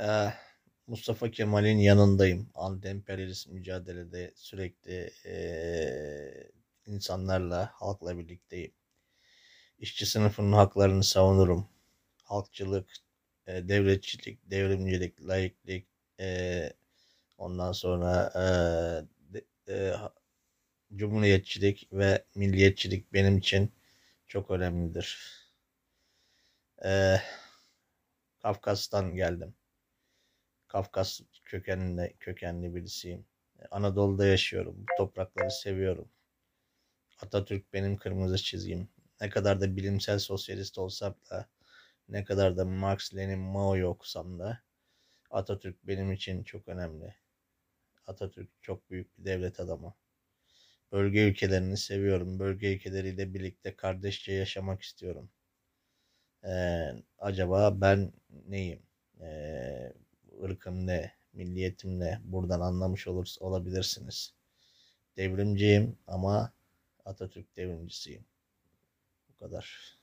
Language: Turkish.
Eh, Mustafa Kemal'in yanındayım. Antemperyalist mücadelede sürekli eh, insanlarla, halkla birlikteyim. İşçi sınıfının haklarını savunurum. Halkçılık, eh, devletçilik, devrimcilik, layıklık, eh, ondan sonra eh, de, eh, cumhuriyetçilik ve milliyetçilik benim için çok önemlidir. Ee, Kafkas'tan geldim. Kafkas kökenli, kökenli birisiyim. E, Anadolu'da yaşıyorum. Bu toprakları seviyorum. Atatürk benim kırmızı çizgim. Ne kadar da bilimsel sosyalist olsam da, ne kadar da Marx, Lenin, Mao okusam da Atatürk benim için çok önemli. Atatürk çok büyük bir devlet adamı. Bölge ülkelerini seviyorum. Bölge ülkeleriyle birlikte kardeşçe yaşamak istiyorum. Ee, acaba ben neyim? Ee, ırkım ne, milliyetim ne buradan anlamış olur, olabilirsiniz. Devrimciyim ama Atatürk devrimcisiyim. Bu kadar.